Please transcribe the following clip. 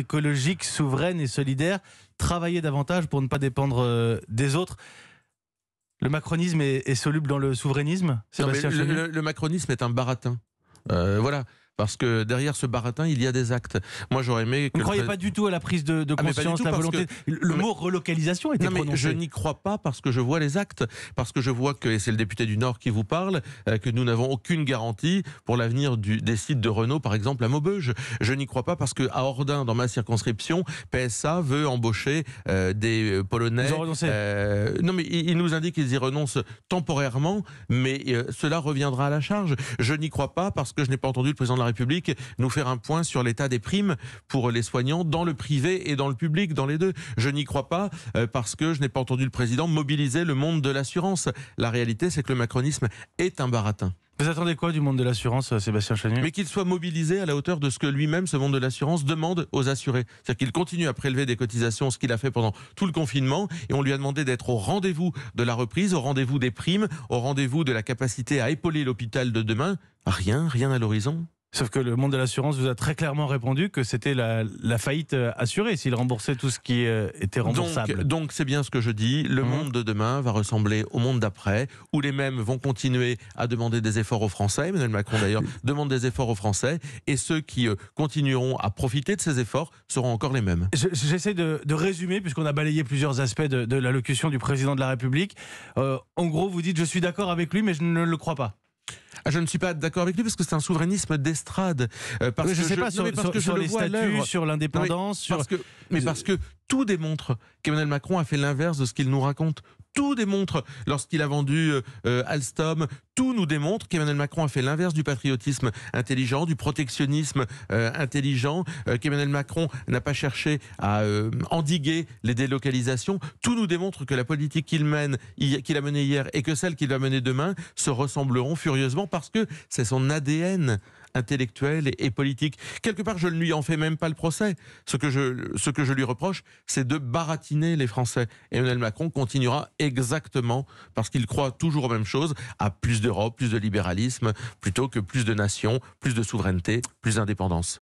écologique, souveraine et solidaire, travailler davantage pour ne pas dépendre euh, des autres. Le macronisme est, soluble dans le souverainisme le, macronisme est un baratin. Euh, voilà, parce que derrière ce baratin, il y a des actes. Moi, j'aurais aimé. Vous ne croyez pas du tout à la prise de, ah, conscience, la volonté. Le mot relocalisation était non, prononcé. je n'y crois pas parce que je vois les actes, parce que je vois que, et c'est le député du Nord qui vous parle, euh, que nous n'avons aucune garantie pour l'avenir des sites de Renault, par exemple à Maubeuge. Je n'y crois pas parce que à Ordin, dans ma circonscription, PSA veut embaucher euh, des euh, Polonais. Ils ont renoncé. non, mais ils nous indiquent qu'ils y renoncent temporairement, mais cela reviendra à la charge. Je n'y crois pas parce que je n'ai pas entendu le président de la République nous faire un point sur l'état des primes pour les soignants dans le privé et dans le public, dans les deux. Je n'y crois pas euh, parce que je n'ai pas entendu le président mobiliser le monde de l'assurance. La réalité, c'est que le macronisme est un baratin. Vous attendez quoi du monde de l'assurance, euh, Sébastien Chagnon Mais qu'il soit mobilisé à la hauteur de ce que lui-même, ce monde de l'assurance, demande aux assurés. C'est-à-dire qu'il continue à prélever des cotisations, ce qu'il a fait pendant tout le confinement, et on lui a demandé d'être au rendez-vous de la reprise, au rendez-vous des primes, au rendez-vous de la capacité à épauler l'hôpital de demain. Rien, rien à l'horizon. Sauf que le monde de l'assurance vous a très clairement répondu que c'était la, faillite euh, assurée s'il remboursait tout ce qui euh, était remboursable. Donc c'est bien ce que je dis, le mhm. monde de demain va ressembler au monde d'après, où les mêmes vont continuer à demander des efforts aux Français, Emmanuel Macron d'ailleurs demande des efforts aux Français, et ceux qui euh, continueront à profiter de ces efforts seront encore les mêmes. J'essaie de, résumer, puisqu'on a balayé plusieurs aspects de, l'allocution du président de la République. en gros, vous dites, je suis d'accord avec lui, mais je ne le crois pas. Ah, je ne suis pas d'accord avec lui parce que c'est un souverainisme d'estrade. Euh, parce je ne sais pas sur, les statuts, sur l'indépendance. Sur... Mais parce que tout démontre qu'Emmanuel Macron a fait l'inverse de ce qu'il nous raconte. Tout démontre lorsqu'il a vendu euh, euh, Alstom, tout nous démontre qu'Emmanuel Macron a fait l'inverse du patriotisme intelligent, du protectionnisme euh, intelligent, euh, qu'Emmanuel Macron n'a pas cherché à euh, endiguer les délocalisations. Tout nous démontre que la politique qu'il mène, qu'il a menée hier et que celle qu'il va mener demain se ressembleront furieusement parce que c'est son ADN intellectuel et politique. Quelque part, je ne lui en fais même pas le procès. Ce que je, ce que je lui reproche, c'est de baratiner les Français. Emmanuel Macron continuera exactement, parce qu'il croit toujours aux mêmes choses, à plus de plus de libéralisme, plutôt que plus de nations, plus de souveraineté, plus d'indépendance